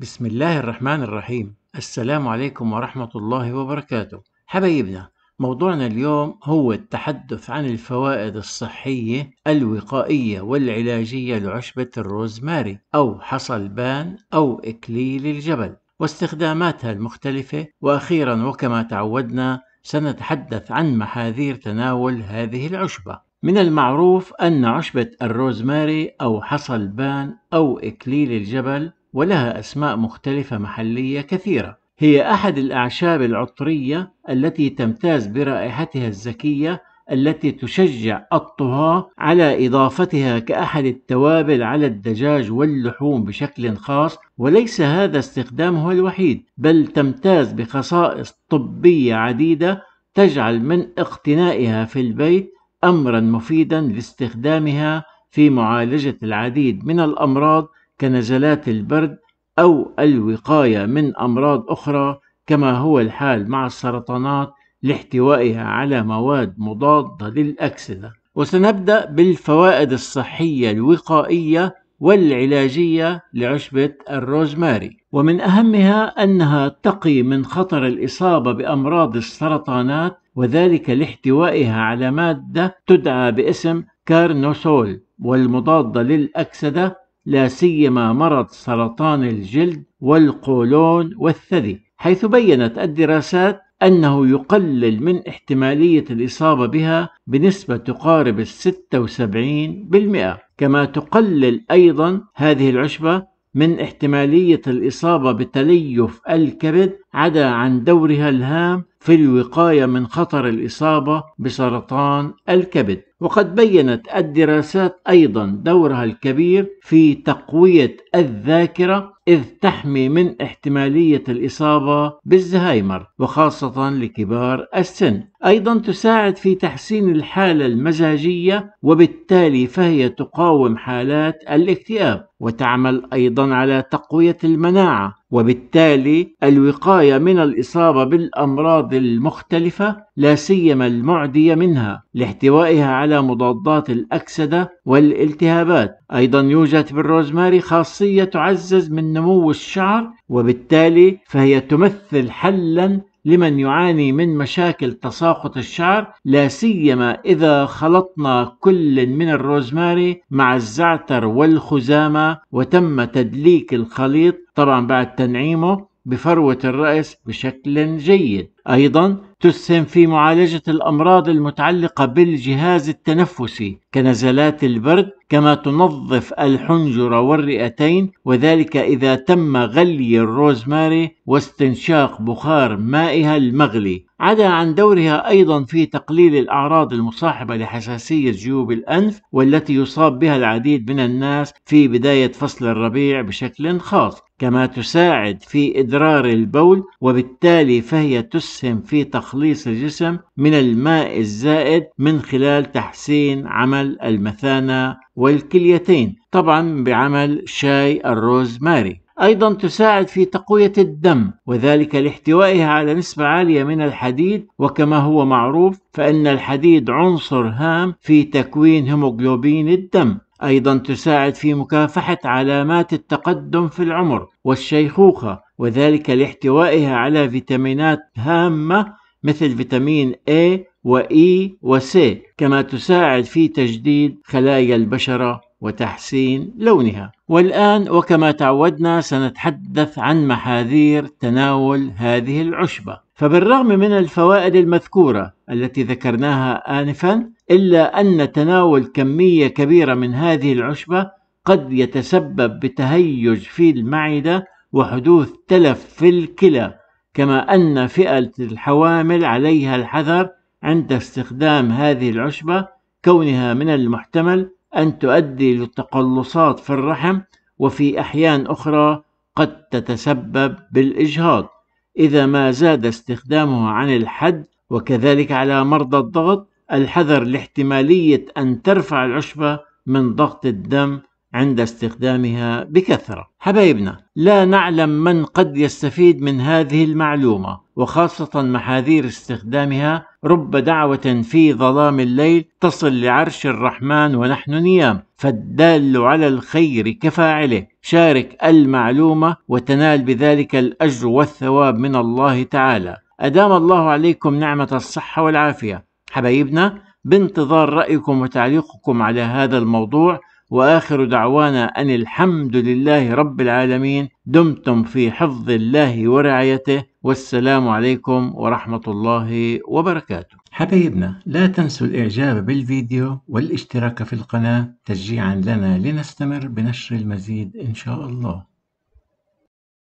بسم الله الرحمن الرحيم السلام عليكم ورحمة الله وبركاته حبايبنا موضوعنا اليوم هو التحدث عن الفوائد الصحية الوقائية والعلاجية لعشبة الروزماري أو حصلبان أو إكليل الجبل واستخداماتها المختلفة وأخيرا وكما تعودنا سنتحدث عن محاذير تناول هذه العشبة من المعروف أن عشبة الروزماري أو حصلبان أو إكليل الجبل ولها أسماء مختلفة محلية كثيرة هي أحد الأعشاب العطرية التي تمتاز برائحتها الزكية التي تشجع الطهاة على إضافتها كأحد التوابل على الدجاج واللحوم بشكل خاص وليس هذا استخدامه الوحيد بل تمتاز بخصائص طبية عديدة تجعل من اقتنائها في البيت أمرا مفيدا لاستخدامها في معالجة العديد من الأمراض كنزلات البرد أو الوقاية من أمراض أخرى كما هو الحال مع السرطانات لاحتوائها على مواد مضادة للأكسدة وسنبدأ بالفوائد الصحية الوقائية والعلاجية لعشبة الروزماري ومن أهمها أنها تقي من خطر الإصابة بأمراض السرطانات وذلك لاحتوائها على مادة تدعى باسم كارنوسول والمضادة للأكسدة لا سيما مرض سرطان الجلد والقولون والثدي حيث بينت الدراسات أنه يقلل من احتمالية الإصابة بها بنسبة تقارب الستة وسبعين بالمئة كما تقلل أيضا هذه العشبة من احتمالية الإصابة بتليف الكبد عدا عن دورها الهام في الوقاية من خطر الإصابة بسرطان الكبد وقد بينت الدراسات أيضا دورها الكبير في تقوية الذاكرة إذ تحمي من احتمالية الإصابة بالزهايمر وخاصة لكبار السن أيضا تساعد في تحسين الحالة المزاجية وبالتالي فهي تقاوم حالات الاكتئاب وتعمل أيضا على تقوية المناعة وبالتالي الوقايه من الاصابه بالامراض المختلفه لا سيما المعديه منها لاحتوائها على مضادات الاكسده والالتهابات ايضا يوجد بالروزماري خاصيه تعزز من نمو الشعر وبالتالي فهي تمثل حلا لمن يعاني من مشاكل تساقط الشعر لا سيما إذا خلطنا كل من الروزماري مع الزعتر والخزامة وتم تدليك الخليط طبعا بعد تنعيمه بفروة الرأس بشكل جيد أيضا تسهم في معالجة الأمراض المتعلقة بالجهاز التنفسي كنزلات البرد كما تنظف الحنجرة والرئتين وذلك إذا تم غلي الروزماري واستنشاق بخار مائها المغلي عدا عن دورها أيضا في تقليل الأعراض المصاحبة لحساسية جيوب الأنف والتي يصاب بها العديد من الناس في بداية فصل الربيع بشكل خاص كما تساعد في إدرار البول وبالتالي فهي تسهم يسهم في تخليص الجسم من الماء الزائد من خلال تحسين عمل المثانة والكليتين طبعا بعمل شاي الروزماري أيضا تساعد في تقوية الدم وذلك لاحتوائها على نسبة عالية من الحديد وكما هو معروف فإن الحديد عنصر هام في تكوين هيموغلوبين الدم أيضا تساعد في مكافحة علامات التقدم في العمر والشيخوخة وذلك لاحتوائها على فيتامينات هامة مثل فيتامين A و E و C كما تساعد في تجديد خلايا البشرة وتحسين لونها والآن وكما تعودنا سنتحدث عن محاذير تناول هذه العشبة فبالرغم من الفوائد المذكورة التي ذكرناها آنفا إلا أن تناول كمية كبيرة من هذه العشبة قد يتسبب بتهيج في المعدة وحدوث تلف في الكلى كما أن فئة الحوامل عليها الحذر عند استخدام هذه العشبة كونها من المحتمل أن تؤدي لتقلصات في الرحم وفي أحيان أخرى قد تتسبب بالإجهاض إذا ما زاد استخدامه عن الحد وكذلك على مرضى الضغط الحذر لاحتمالية أن ترفع العشبة من ضغط الدم عند استخدامها بكثرة. حبايبنا، لا نعلم من قد يستفيد من هذه المعلومة، وخاصة محاذير استخدامها رب دعوة في ظلام الليل تصل لعرش الرحمن ونحن نيام، فالدال على الخير كفاعله، شارك المعلومة وتنال بذلك الأجر والثواب من الله تعالى. أدام الله عليكم نعمة الصحة والعافية. حبايبنا، بانتظار رأيكم وتعليقكم على هذا الموضوع واخر دعوانا ان الحمد لله رب العالمين دمتم في حفظ الله ورعايته والسلام عليكم ورحمه الله وبركاته. حبايبنا لا تنسوا الاعجاب بالفيديو والاشتراك في القناه تشجيعا لنا لنستمر بنشر المزيد ان شاء الله.